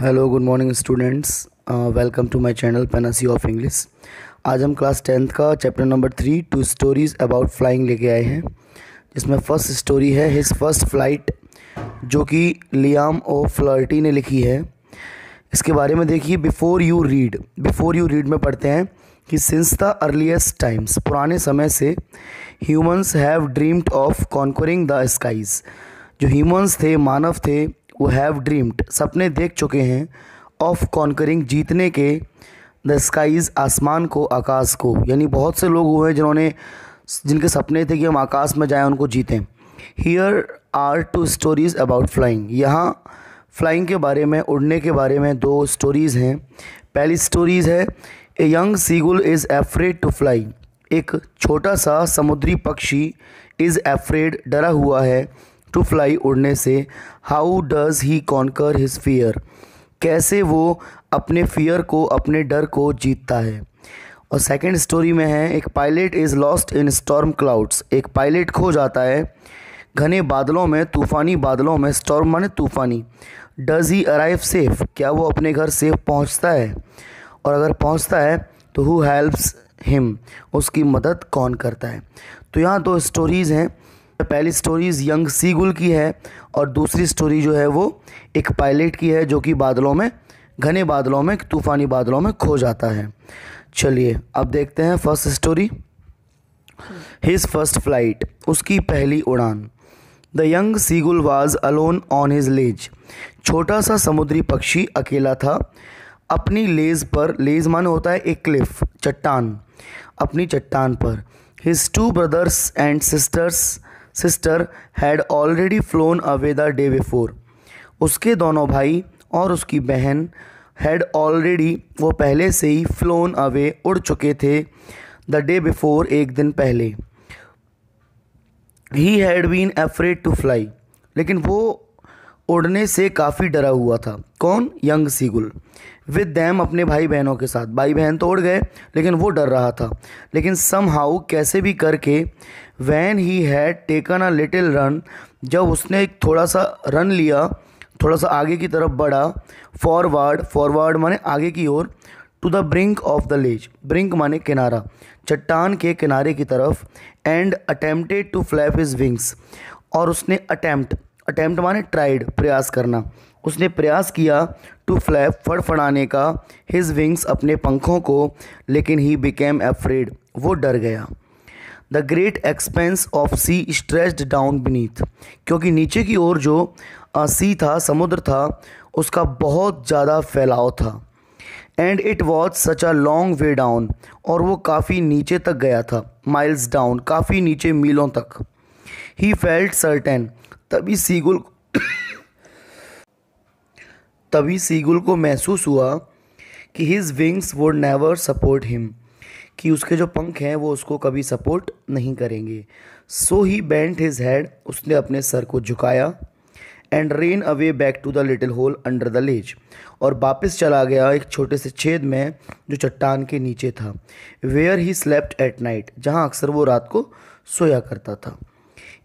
hello good morning students welcome to my channel पेनासी of English आज हम class tenth का chapter number three two stories about flying लेके आए हैं जिसमें फर्स्ट स्टोरी है हिज फर्स्ट फ्लाइट जो कि लियाम ओ फ्लर्टी ने लिखी है इसके बारे में देखिए before you read before you read में पढ़ते हैं कि सिंस द अर्लीस्ट टाइम्स पुराने समय से humans have dreamed of conquering the skies जो ह्यूमंस थे मानव थे वो हैव ड्रीम्ड सपने देख चुके हैं ऑफ कॉन्करिंग जीतने के द स्काईज आसमान को आकाश को यानी बहुत से लोग हुए हैं जिन्होंने जिनके सपने थे कि हम आकाश में जाएं उनको जीतें here are two stories about flying यहाँ फ्लाइंग के बारे में उड़ने के बारे में दो स्टोरीज़ हैं पहली स्टोरीज़ है a young seagull is afraid to fly एक छोटा सा समुद्री पक्षी इज़ एफ्रेड डरा हुआ है टू फ्लाई उड़ने से how does he conquer his fear कैसे वो अपने फियर को अपने डर को जीतता है और सेकेंड स्टोरी में है एक pilot is lost in storm clouds एक पायलट खो जाता है घने बादलों में तूफ़ानी बादलों में स्टॉर्म माने तूफ़ानी डज़ ही अराइव सेफ क्या वो अपने घर सेफ पहुंचता है और अगर पहुंचता है तो हु हेल्प्स हिम उसकी मदद कौन करता है तो यहाँ दो स्टोरीज़ हैं तो पहली स्टोरीज यंग सीगुल की है और दूसरी स्टोरी जो है वो एक पायलट की है जो कि बादलों में घने बादलों में तूफ़ानी बादलों में खो जाता है चलिए अब देखते हैं first story his first flight उसकी पहली उड़ान the young seagull was alone on his ledge छोटा सा समुद्री पक्षी अकेला था अपनी लेज पर लेज मान होता है एक क्लिफ चट्टान अपनी चट्टान पर his two brothers and sisters sister had already flown away the day before उसके दोनों भाई और उसकी बहन हैड ऑलरेडी वो पहले से ही फ्लोन अवे उड़ चुके थे द डे बिफोर एक दिन पहले ही had been afraid to fly लेकिन वो उड़ने से काफ़ी डरा हुआ था कौन यंग सीगुल विद डैम अपने भाई बहनों के साथ भाई बहन तो उड़ गए लेकिन वो डर रहा था लेकिन सम हाउ कैसे भी करके when he had taken a little run जब उसने एक थोड़ा सा रन लिया थोड़ा सा आगे की तरफ बढ़ा फॉरवर्ड फॉरवर्ड माने आगे की ओर to the brink of the ledge brink माने किनारा चट्टान के किनारे की तरफ and attempted to flap his wings और उसने अटैम्प्ट अटैम्प्ट माने ट्राइड प्रयास करना उसने प्रयास किया टू फ्लैप फड़फड़ाने का हिज विंग्स अपने पंखों को लेकिन ही बिकेम अफ्रेड वो डर गया the great expanse of sea stretched down beneath क्योंकि नीचे की ओर जो सी था समुद्र था उसका बहुत ज़्यादा फैलाव था and it was such a long way down और वो काफ़ी नीचे तक गया था माइल्स डाउन काफ़ी नीचे मीलों तक ही फेल्ट सर्टेन तभी सीगुल तभी सीगुल को महसूस हुआ कि his wings would never support him कि उसके जो पंख हैं वो उसको कभी सपोर्ट नहीं करेंगे so he bent his head उसने अपने सर को झुकाया and ran away back to the little hole under the ledge और वापस चला गया एक छोटे से छेद में जो चट्टान के नीचे था where he slept at night जहाँ अक्सर वो रात को सोया करता था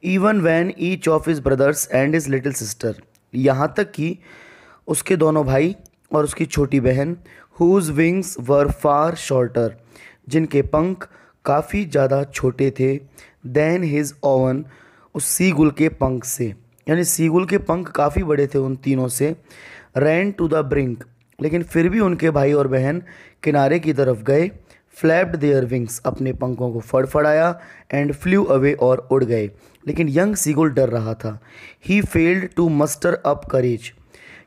even when each of his brothers and his little sister यहाँ तक कि उसके दोनों भाई और उसकी छोटी बहन whose wings were far shorter जिनके पंख काफ़ी ज़्यादा छोटे थे देन हिज ओवन उस सीगुल के पंख से यानी सीगुल के पंख काफ़ी बड़े थे उन तीनों से रैन टू द ब्रिंक लेकिन फिर भी उनके भाई और बहन किनारे की तरफ गए फ्लैप्ड देयर विंग्स अपने पंखों को फड़फड़ाया एंड फ्लू अवे और उड़ गए लेकिन यंग सीगुल डर रहा था he failed to muster up courage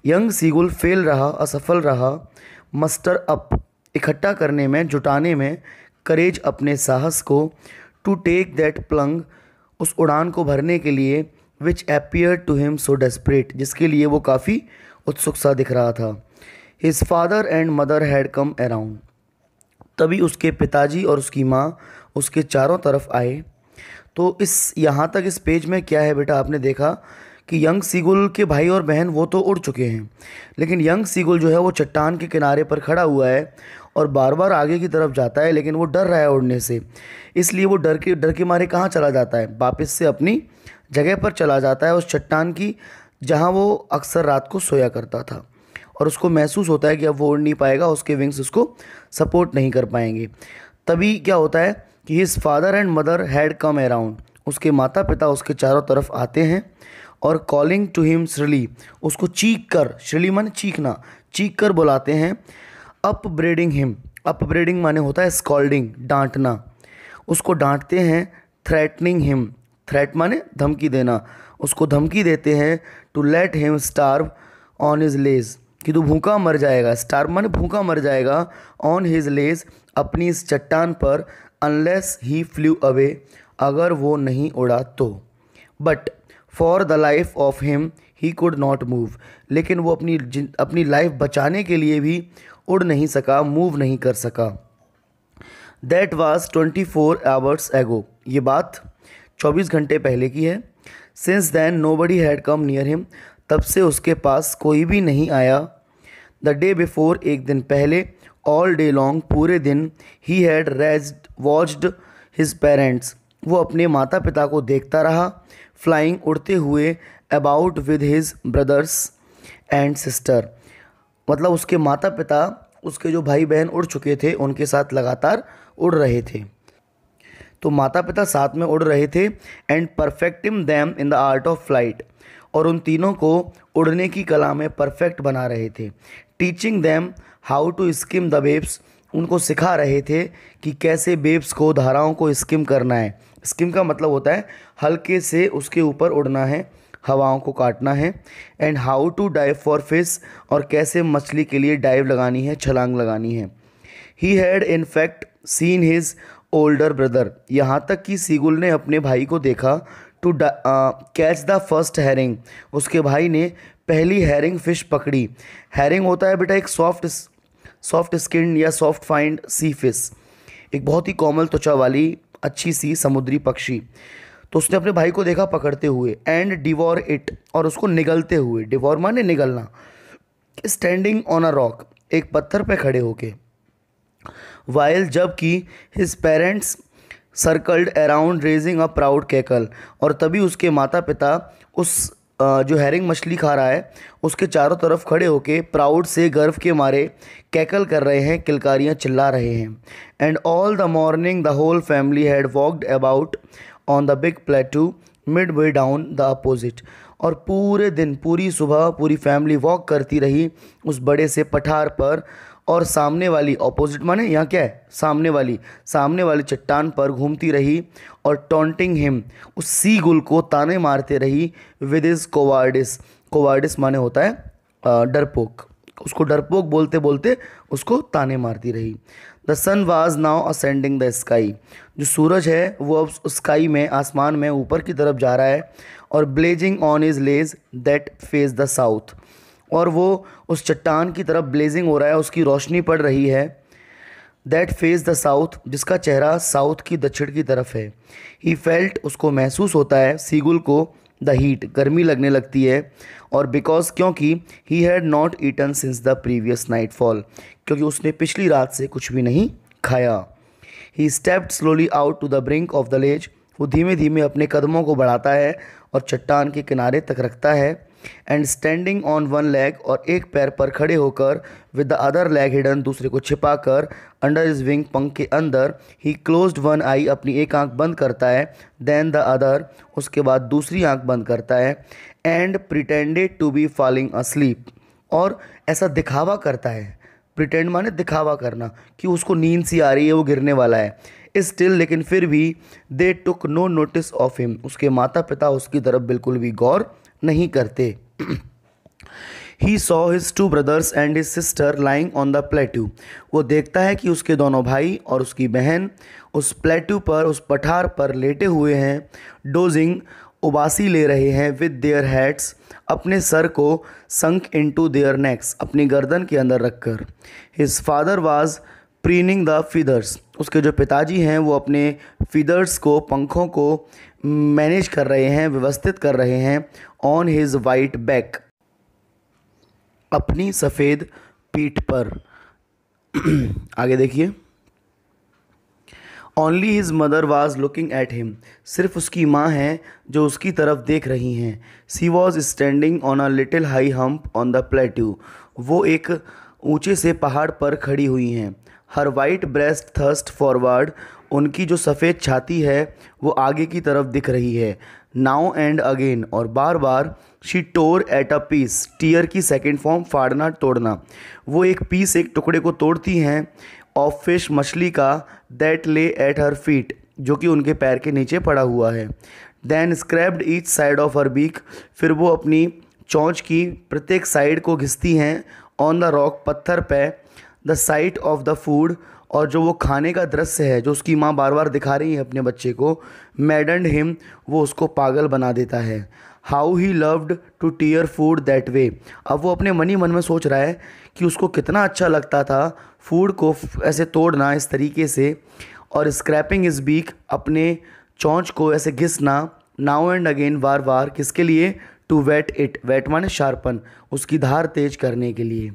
young seagull fail रहा असफल रहा मस्टर अप इकट्ठा करने में जुटाने में करेज अपने साहस को टू टेक दैट प्लंग उस उड़ान को भरने के लिए which appear to him so desperate जिसके लिए वो काफ़ी उत्सुक सा दिख रहा था his father and mother had come around तभी उसके पिताजी और उसकी माँ उसके चारों तरफ आए तो इस यहाँ तक इस पेज में क्या है बेटा आपने देखा कि यंग सीगुल के भाई और बहन वो तो उड़ चुके हैं लेकिन यंग सीगुल जो है वो चट्टान के किनारे पर खड़ा हुआ है और बार बार आगे की तरफ जाता है लेकिन वो डर रहा है उड़ने से इसलिए वो डर के डर के मारे कहाँ चला जाता है वापस से अपनी जगह पर चला जाता है उस चट्टान की जहाँ वो अक्सर रात को सोया करता था और उसको महसूस होता है कि अब वो उड़ नहीं पाएगा उसके विंग्स उसको सपोर्ट नहीं कर पाएंगे तभी क्या होता है कि his father and mother had come around उसके माता पिता उसके चारों तरफ आते हैं और कॉलिंग टू हिम श्रीली उसको चीख कर श्रीली माने चीखना चीख कर बुलाते हैं अपब्रेडिंग हिम अपब्रेडिंग माने होता है स्कॉल्डिंग डांटना उसको डांटते हैं थ्रेटनिंग हिम थ्रेट माने धमकी देना उसको धमकी देते हैं to let him starve on his ledge कि तू भूखा मर जाएगा स्टार मन भूखा मर जाएगा ऑन हिज लेस अपनी इस चट्टान पर अनलेस ही फ्लू अवे अगर वो नहीं उड़ा तो but for the life of him he could not move लेकिन वो अपनी अपनी लाइफ बचाने के लिए भी उड़ नहीं सका मूव नहीं कर सका that was twenty four hours ago ये बात चौबीस घंटे पहले की है since then nobody had come near him तब से उसके पास कोई भी नहीं आया द डे बिफोर एक दिन पहले ऑल डे लॉन्ग पूरे दिन he had rage watched his parents वो अपने माता पिता को देखता रहा फ्लाइंग उड़ते हुए about with his brothers and sister मतलब उसके माता पिता उसके जो भाई बहन उड़ चुके थे उनके साथ लगातार उड़ रहे थे तो माता पिता साथ में उड़ रहे थे and perfecting them in the art of flight और उन तीनों को उड़ने की कला में परफेक्ट बना रहे थे teaching them how to skim the waves उनको सिखा रहे थे कि कैसे वेब्स को धाराओं को स्किम करना है स्किम का मतलब होता है हल्के से उसके ऊपर उड़ना है हवाओं को काटना है and how to dive for fish और कैसे मछली के लिए डाइव लगानी है छलांग लगानी है he had in fact seen his older brother यहाँ तक कि सीगुल ने अपने भाई को देखा to catch the first herring उसके भाई ने पहली हैरिंग फिश पकड़ी हैरिंग होता है बेटा एक सॉफ्ट सॉफ्ट स्किन या सॉफ्ट फाइंड सी फिश एक बहुत ही कोमल त्वचा वाली अच्छी सी समुद्री पक्षी तो उसने अपने भाई को देखा पकड़ते हुए एंड डिवॉर इट और उसको निगलते हुए डिवॉर माने निगलना स्टैंडिंग ऑन अ रॉक एक पत्थर पर खड़े होके वायल जबकि his parents circled around raising a proud cackle और तभी उसके माता पिता उस जो हैरिंग मछली खा रहा है उसके चारों तरफ खड़े होके प्राउड से गर्व के मारे कैकल कर रहे हैं किलकारियाँ चिल्ला रहे हैं and all the morning the whole family had walked about on the big plateau midway down the opposite और पूरे दिन पूरी सुबह पूरी फैमिली वॉक करती रही उस बड़े से पठार पर और सामने वाली ऑपोजिट माने यहाँ क्या है सामने वाली सामने वाली चट्टान पर घूमती रही और टोंटिंग हिम उस सी गुल को ताने मारते रही विद इज कोवार्डिस कोवार्डिस माने होता है डरपोक उसको डरपोक बोलते बोलते उसको ताने मारती रही the sun was now ascending the sky जो सूरज है वो अब स्काई में आसमान में ऊपर की तरफ जा रहा है और blazing on his ledge that face the south और वो उस चट्टान की तरफ ब्लेजिंग हो रहा है उसकी रोशनी पड़ रही है दैट फेस द साउथ जिसका चेहरा साउथ की दक्षिण की तरफ है ही फेल्ट उसको महसूस होता है सीगुल को द हीट गर्मी लगने लगती है और बिकॉज क्योंकि he had not eaten since the previous nightfall क्योंकि उसने पिछली रात से कुछ भी नहीं खाया he stepped slowly out to the brink of the ledge वो धीमे धीमे अपने कदमों को बढ़ाता है और चट्टान के किनारे तक रखता है and standing on one leg और एक पैर पर खड़े होकर with the other leg hidden दूसरे को छिपाकर अंडर इज विंग पंख के अंदर ही क्लोज वन आई अपनी एक आंख बंद करता है देन द अदर उसके बाद दूसरी आंख बंद करता है and pretended to be falling asleep और ऐसा दिखावा करता है प्रिटेंड माने दिखावा करना कि उसको नींद सी आ रही है वो गिरने वाला है स्टिल लेकिन फिर भी they took no notice of him उसके माता पिता उसकी तरफ बिल्कुल भी गौर नहीं करते he saw his two brothers and his sister lying on the plateau वो देखता है कि उसके दोनों भाई और उसकी बहन उस प्लेट्यू पर उस पठार पर लेटे हुए हैं डोजिंग उबासी ले रहे हैं विद देयर हैड्स अपने सर को sunk into their necks अपनी गर्दन के अंदर रखकर his father was preening the feathers उसके जो पिताजी हैं वो अपने फीदर्स को पंखों को मैनेज कर रहे हैं व्यवस्थित कर रहे हैं ऑन हिज वाइट बैक अपनी सफ़ेद पीठ पर आगे देखिए only his mother was looking at him सिर्फ उसकी माँ है जो उसकी तरफ देख रही हैं she was standing on a little high hump on the plateau वो एक ऊंचे से पहाड़ पर खड़ी हुई हैं her white breast thrust forward उनकी जो सफ़ेद छाती है वो आगे की तरफ दिख रही है नाउ एंड अगेन और बार बार she tore at a piece tear की सेकेंड फॉर्म फाड़ना तोड़ना वो एक पीस एक टुकड़े को तोड़ती हैं ऑफ फिश मछली का दैट ले एट हर फीट जो कि उनके पैर के नीचे पड़ा हुआ है then scraped each side of her beak फिर वो अपनी चौंच की प्रत्येक साइड को घिसती हैं ऑन द रॉक पत्थर पे the sight of the food और जो वो खाने का दृश्य है जो उसकी माँ बार बार दिखा रही है अपने बच्चे को मैडन हिम वो उसको पागल बना देता है how he loved to tear food that way अब वो अपने मनी मन में सोच रहा है कि उसको कितना अच्छा लगता था फूड को ऐसे तोड़ना इस तरीके से और स्क्रैपिंग इस बीक अपने चौंच को ऐसे घिसना नाउ एंड अगेन बार बार किसके लिए टू वेट इट वेट माने शार्पन उसकी धार तेज करने के लिए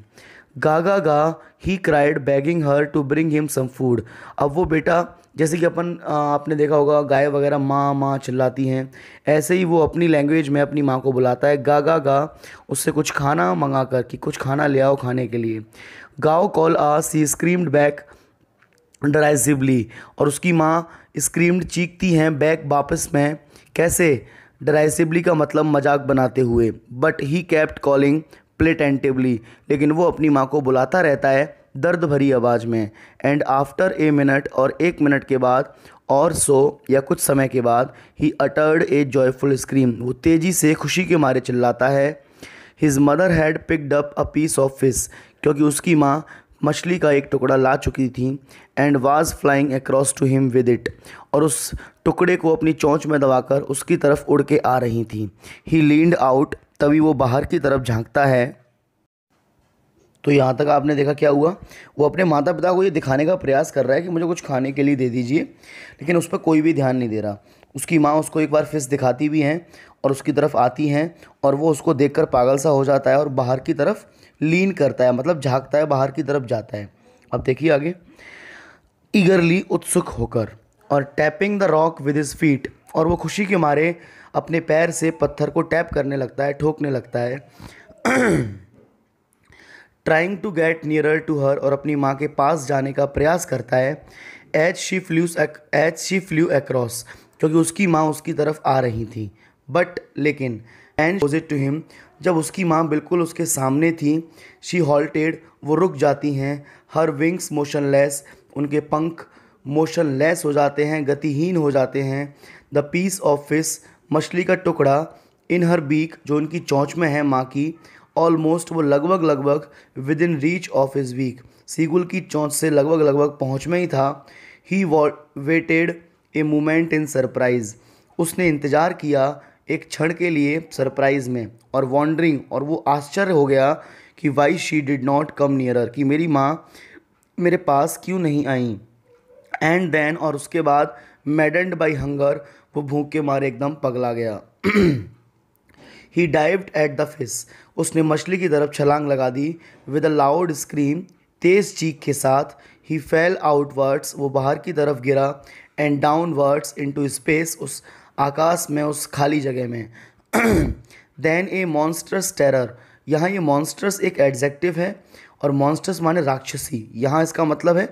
ga ga ga he cried begging her to bring him some food अब वो बेटा जैसे कि अपन आपने देखा होगा गाय वगैरह माँ माँ चिल्लाती हैं ऐसे ही वो अपनी लैंग्वेज में अपनी माँ को बुलाता है गागा गा गा उससे कुछ खाना मंगा कर कि कुछ खाना ले आओ खाने के लिए गाओ कॉल आस ही स्क्रीम्ड बैक डराइजिवली और उसकी माँ स्क्रीम्ड चीखती हैं बैक वापस में कैसे डराइसिबली का मतलब मजाक बनाते हुए but he kept calling plaintively लेकिन वो अपनी माँ को बुलाता रहता है दर्द भरी आवाज़ में एंड आफ्टर ए मिनट और एक मिनट के बाद और सो या कुछ समय के बाद he uttered a joyful scream वो तेज़ी से खुशी के मारे चिल्लाता है his mother had picked up a piece of fish क्योंकि उसकी माँ मछली का एक टुकड़ा ला चुकी थी and was flying across to him with it और उस टुकड़े को अपनी चोंच में दबाकर उसकी तरफ उड़ के आ रही थी ही लीड आउट तभी वो बाहर की तरफ झांकता है तो यहाँ तक आपने देखा क्या हुआ वो अपने माता पिता को ये दिखाने का प्रयास कर रहा है कि मुझे कुछ खाने के लिए दे दीजिए लेकिन उस पर कोई भी ध्यान नहीं दे रहा उसकी माँ उसको एक बार फिश दिखाती भी हैं और उसकी तरफ आती हैं और वो उसको देख पागल सा हो जाता है और बाहर की तरफ लीन करता है मतलब झाँकता है बाहर की तरफ जाता है अब देखिए आगे ईगरली उत्सुक होकर और tapping the rock with his feet और वो खुशी के मारे अपने पैर से पत्थर को टैप करने लगता है ठोकने लगता है trying to get nearer to her और अपनी माँ के पास जाने का प्रयास करता है as she flew as she flew across क्योंकि उसकी माँ उसकी तरफ आ रही थी बट लेकिन एंड अपोजिट टू हिम जब उसकी माँ बिल्कुल उसके सामने थी शी हॉल्टेड वो रुक जाती हैं हर विंग्स मोशनलेस उनके पंख मोशनलेस हो जाते हैं गतिहीन हो जाते हैं द पीस ऑफ फिस मछली का टुकड़ा इन हर बीक जो उनकी चौंच में है माँ की ऑलमोस्ट वो लगभग लगभग within reach of his beak seagull की चौंच से लगभग लगभग पहुँच में ही था he waited a moment in surprise उसने इंतज़ार किया एक क्षण के लिए सरप्राइज़ में और वॉन्डरिंग और वो आश्चर्य हो गया कि why she did not come nearer कि मेरी माँ मेरे पास क्यों नहीं आई एंड देन और उसके बाद मेडेंड बाई हंगर वो भूख के मारे एकदम पगला गया he dived at the fish उसने मछली की तरफ छलांग लगा दी विद अ लाउड स्क्रीम तेज चीख के साथ ही फेल आउटवर्ड्स वो बाहर की तरफ गिरा एंड डाउनवर्ड्स इनटू स्पेस उस आकाश में उस खाली जगह में देन ए मॉन्स्टर्स टेरर यहाँ ये मॉन्स्टर्स एक एडजेक्टिव है और मॉन्स्टर्स माने राक्षसी यहाँ इसका मतलब है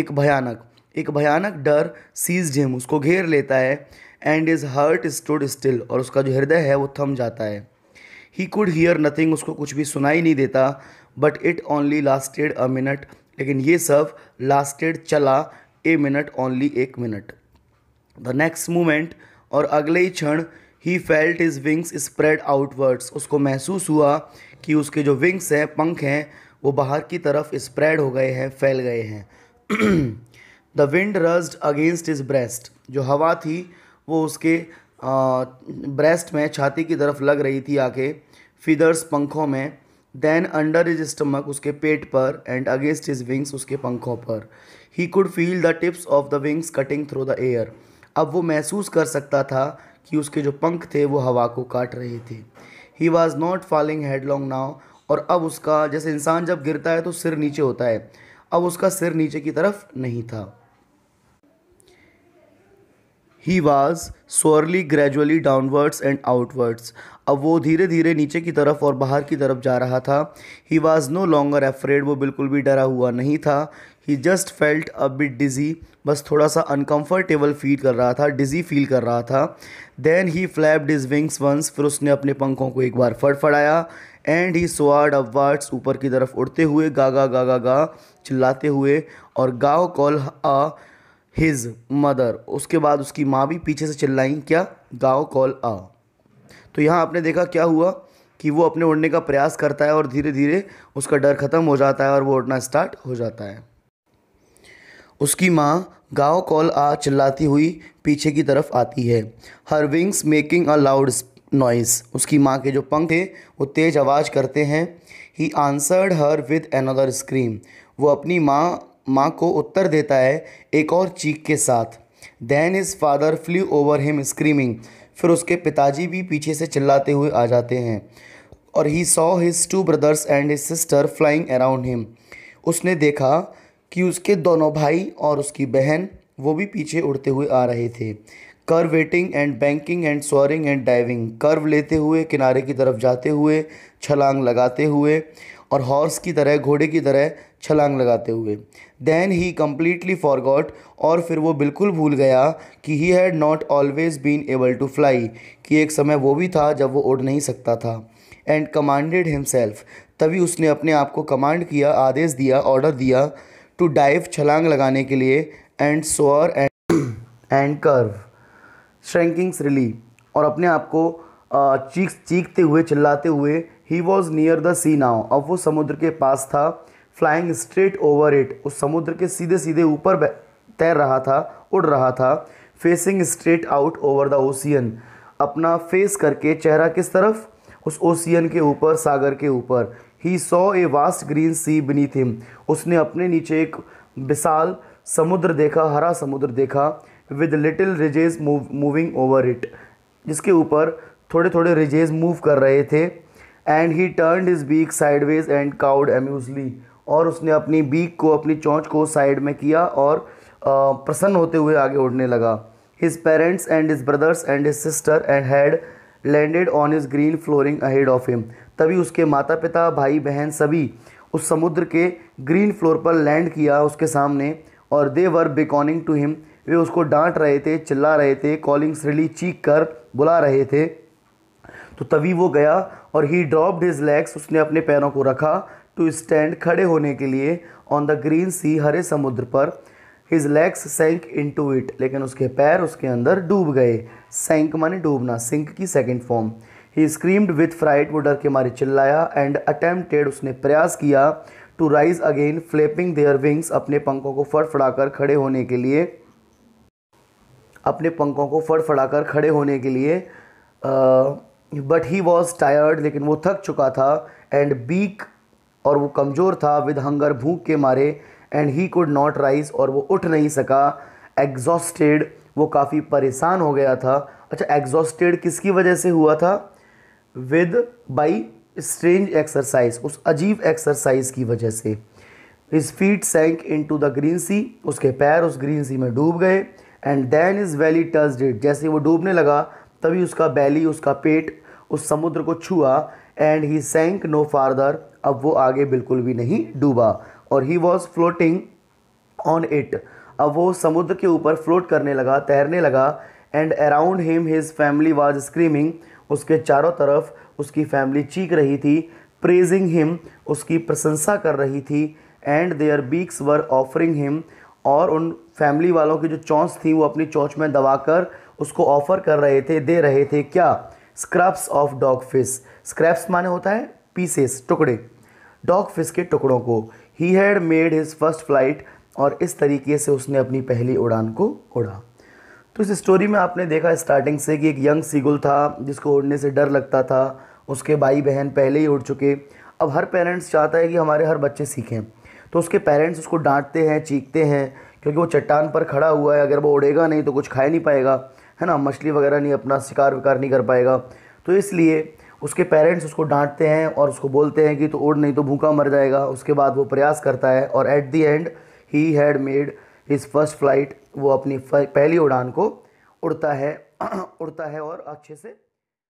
एक भयानक एक भयानक डर सीज हिम उसको घेर लेता है and his heart stood still और उसका जो हृदय है वो थम जाता है ही कुड हीयर नथिंग उसको कुछ भी सुनाई नहीं देता but it only lasted a minute लेकिन ये सब लास्टेड चला ए मिनट ओनली एक मिनट द नेक्स्ट मोमेंट और अगले ही क्षण he felt his wings spread outwards उसको महसूस हुआ कि उसके जो विंग्स हैं पंख हैं वो बाहर की तरफ स्प्रेड हो गए हैं फैल गए हैं the wind rushed against his breast जो हवा थी वो उसके ब्रेस्ट में छाती की तरफ लग रही थी आके फिदर्स पंखों में देन अंडर इज स्टमक उसके पेट पर एंड अगेंस्ट इज विंग्स उसके पंखों पर he could feel the tips of the wings cutting through the air अब वो महसूस कर सकता था कि उसके जो पंख थे वो हवा को काट रहे थे he was not falling headlong now और अब उसका जैसे इंसान जब गिरता है तो सिर नीचे होता है अब उसका सिर नीचे की तरफ नहीं था he was soaring gradually downwards and outwards अब वो धीरे धीरे नीचे की तरफ और बाहर की तरफ जा रहा था he was no longer afraid वो बिल्कुल भी डरा हुआ नहीं था he just felt a bit dizzy बस थोड़ा सा अनकंफर्टेबल फील कर रहा था डिज़ी फील कर रहा था then he flapped his wings once फिर उसने अपने पंखों को एक बार फड़फड़ाया एंड ही स्वाड अवार्ड्स ऊपर की तरफ उड़ते हुए गागा गागा गा चिल्लाते हुए और गाओ कॉल आ हिज मदर उसके बाद उसकी माँ भी पीछे से चिल्लाई क्या गाओ कॉल आ तो यहाँ आपने देखा क्या हुआ कि वो अपने उड़ने का प्रयास करता है और धीरे धीरे उसका डर ख़त्म हो जाता है और वो उड़ना स्टार्ट हो जाता है उसकी माँ गाओ कॉल आ चिल्लाती हुई पीछे की तरफ आती है her wings making a loud noise उसकी माँ के जो पंख थे वो तेज़ आवाज़ करते हैं he answered her with another scream वो अपनी माँ माँ को उत्तर देता है एक और चीख के साथ then his father flew over him screaming फिर उसके पिताजी भी पीछे से चिल्लाते हुए आ जाते हैं और he saw his two brothers and his sister flying around him उसने देखा कि उसके दोनों भाई और उसकी बहन वो भी पीछे उड़ते हुए आ रहे थे curveting and banking and soaring and diving curve लेते हुए किनारे की तरफ जाते हुए छलांग लगाते हुए और हॉर्स की तरह घोड़े की तरह छलांग लगाते हुए देन ही कम्प्लीटली फॉरगॉट और फिर वो बिल्कुल भूल गया कि he had not always been able to fly कि एक समय वो भी था जब वो उड़ नहीं सकता था एंड कमांडेड हिमसेल्फ तभी उसने अपने आप को कमांड किया आदेश दिया ऑर्डर दिया टू डाइव छलांग लगाने के लिए and soar and and curve shrieking shrilly और अपने आप को चीख चीखते हुए चिल्लाते हुए he was near the sea now अब वो समुद्र के पास था फ्लाइंग स्ट्रेट ओवर इट उस समुद्र के सीधे सीधे ऊपर तैर रहा था उड़ रहा था facing straight out over the ocean अपना फेस करके चेहरा किस तरफ उस ओशियन के ऊपर सागर के ऊपर he saw a vast green sea beneath him उसने अपने नीचे एक विशाल समुद्र देखा हरा समुद्र देखा with little ridges moving over it जिसके ऊपर थोड़े थोड़े रिजेज मूव कर रहे थे and he turn his beak sideways and cawed amusedly और उसने अपनी बीक को अपनी चोंच को साइड में किया और प्रसन्न होते हुए आगे उड़ने लगा his parents and his brothers and his sister and had landed on his green flooring ahead of him तभी उसके माता पिता भाई बहन सभी उस समुद्र के ग्रीन फ्लोर पर लैंड किया उसके सामने और दे वर बिकॉनिंग टू हिम वे उसको डांट रहे थे चिल्ला रहे थे कॉलिंग सिली चीख कर बुला रहे थे तो तभी वो गया और ही ड्रॉप्ड हिज लेग्स उसने अपने पैरों को रखा टू स्टैंड खड़े होने के लिए ऑन द ग्रीन सी हरे समुद्र पर हिज लेग्स सेंक इन टू इट लेकिन उसके पैर उसके अंदर डूब गए सेंक माने डूबना सिंक की second form he screamed with fright वो डर के मारे चिल्लाया एंड अटेम्प्टेड उसने प्रयास किया to rise again flapping their wings अपने पंखों को फड़फड़ाकर खड़े होने के लिए अपने पंखों को फड़फड़ाकर खड़े होने के लिए बट ही वॉज टायर्ड लेकिन वो थक चुका था एंड बीक और वो कमज़ोर था विद हंगर भूख के मारे and he could not rise और वो उठ नहीं सका एग्जॉस्टेड वो काफ़ी परेशान हो गया था अच्छा एग्जॉस्टेड किसकी वजह से हुआ था विद बाई स्ट्रेंज एक्सरसाइज उस अजीब एक्सरसाइज की वजह से his feet sank into the green sea उसके पैर उस ग्रीन सी में डूब गए and then his belly touched it जैसे वो डूबने लगा तभी उसका बैली उसका पेट उस समुद्र को छुआ एंड ही सेंक नो फारदर अब वो आगे बिल्कुल भी नहीं डूबा और he was floating on it अब वो समुद्र के ऊपर फ्लोट करने लगा तैरने लगा and around him his family was screaming उसके चारों तरफ उसकी फैमिली चीख रही थी प्रेजिंग हिम उसकी प्रशंसा कर रही थी and their beaks were offering him और उन फैमिली वालों की जो चौंस थी वो अपनी चौंच में दबाकर उसको ऑफ़र कर रहे थे दे रहे थे क्या scraps of dogfish scraps माने होता है पीसेस टुकड़े डॉग फिश के टुकड़ों को ही had made his first flight और इस तरीके से उसने अपनी पहली उड़ान को उड़ा तो इस स्टोरी में आपने देखा स्टार्टिंग से कि एक यंग सीगुल था जिसको उड़ने से डर लगता था उसके भाई बहन पहले ही उड़ चुके अब हर पेरेंट्स चाहता है कि हमारे हर बच्चे सीखें तो उसके पेरेंट्स उसको डांटते हैं चीखते हैं क्योंकि वो चट्टान पर खड़ा हुआ है अगर वो उड़ेगा नहीं तो कुछ खा नहीं पाएगा है ना मछली वगैरह नहीं अपना शिकार विकार नहीं कर पाएगा तो इसलिए उसके पेरेंट्स उसको डांटते हैं और उसको बोलते हैं कि तो उड़ नहीं तो भूखा मर जाएगा उसके बाद वो प्रयास करता है और at the end he had made his first flight वो अपनी पहली उड़ान को उड़ता है उड़ता है और अच्छे से